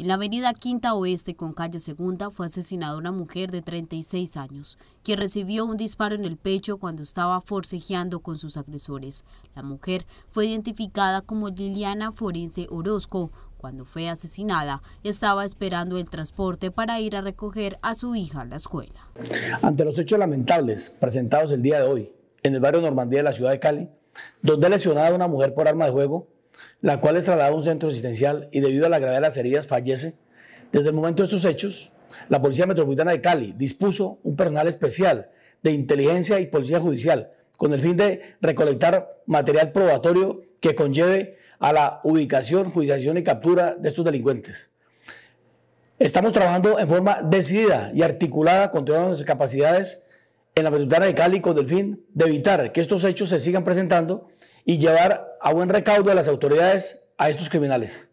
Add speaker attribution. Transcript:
Speaker 1: En la avenida Quinta Oeste con calle Segunda fue asesinada una mujer de 36 años, quien recibió un disparo en el pecho cuando estaba forcejeando con sus agresores. La mujer fue identificada como Liliana Forense Orozco. Cuando fue asesinada, estaba esperando el transporte para ir a recoger a su hija a la escuela.
Speaker 2: Ante los hechos lamentables presentados el día de hoy en el barrio Normandía de la ciudad de Cali, donde lesionada una mujer por arma de juego, la cual es trasladada a un centro asistencial y debido a la gravedad de las heridas fallece. Desde el momento de estos hechos, la Policía Metropolitana de Cali dispuso un personal especial de inteligencia y policía judicial con el fin de recolectar material probatorio que conlleve a la ubicación, judicialización y captura de estos delincuentes. Estamos trabajando en forma decidida y articulada, con todas nuestras capacidades en la Metropolitana de Cali con fin de evitar que estos hechos se sigan presentando y llevar a buen recaudo a las autoridades a estos criminales.